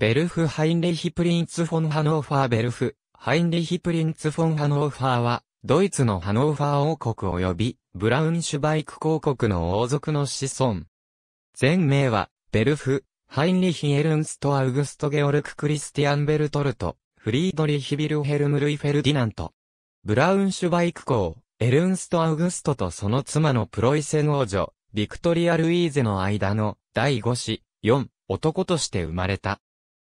ベルフ・ハインリヒ・プリンツ・フォン・ハノーファーベルフ、ハインリヒ・プリンツ・フォン・ハノーファーは、ドイツのハノーファー王国及び、ブラウンシュバイク公国の王族の子孫。全名は、ベルフ、ハインリヒ・エルンスト・アウグスト・ゲオルク・クリスティアン・ベルトルト、フリードリヒ・ビルヘルム・ルイ・フェルディナント。ブラウンシュバイク公、エルンスト・アウグストとその妻のプロイセン王女、ビクトリア・ルイーゼの間の第5子、4、男として生まれた。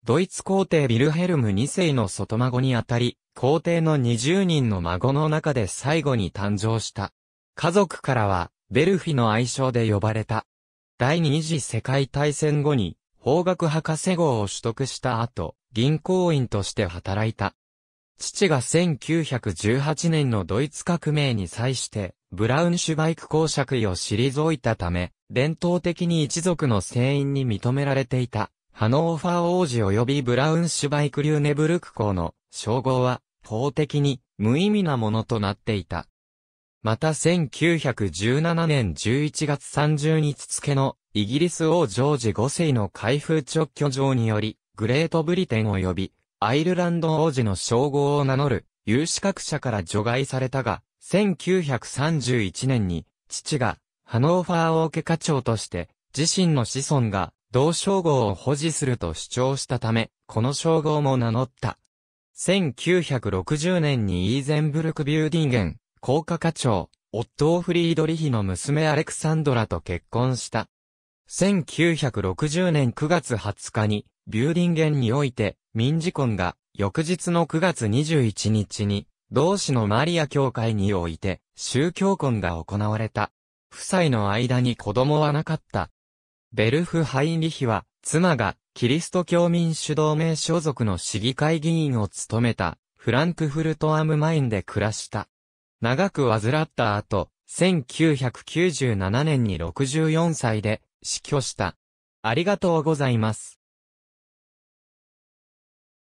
ドイツ皇帝ビルヘルム2世の外孫にあたり、皇帝の20人の孫の中で最後に誕生した。家族からは、ベルフィの愛称で呼ばれた。第二次世界大戦後に、法学博士号を取得した後、銀行員として働いた。父が1918年のドイツ革命に際して、ブラウンシュバイク公爵位を退いたため、伝統的に一族の船員に認められていた。ハノーファー王子及びブラウンシュバイクリューネブルク校の称号は法的に無意味なものとなっていた。また1917年11月30日付のイギリス王ジョージ5世の開封直居状により、グレートブリテン及びアイルランド王子の称号を名乗る有資格者から除外されたが、1931年に父がハノーファー王家課長として自身の子孫が同称号を保持すると主張したため、この称号も名乗った。1960年にイーゼンブルク・ビューディンゲン、高架課長、オットー・フリードリヒの娘アレクサンドラと結婚した。1960年9月20日に、ビューディンゲンにおいて、民事婚が、翌日の9月21日に、同志のマリア教会において、宗教婚が行われた。夫妻の間に子供はなかった。ベルフハインリヒは、妻が、キリスト教民主同盟所属の市議会議員を務めた、フランクフルトアムマインで暮らした。長く患った後、1997年に64歳で死去した。ありがとうございます。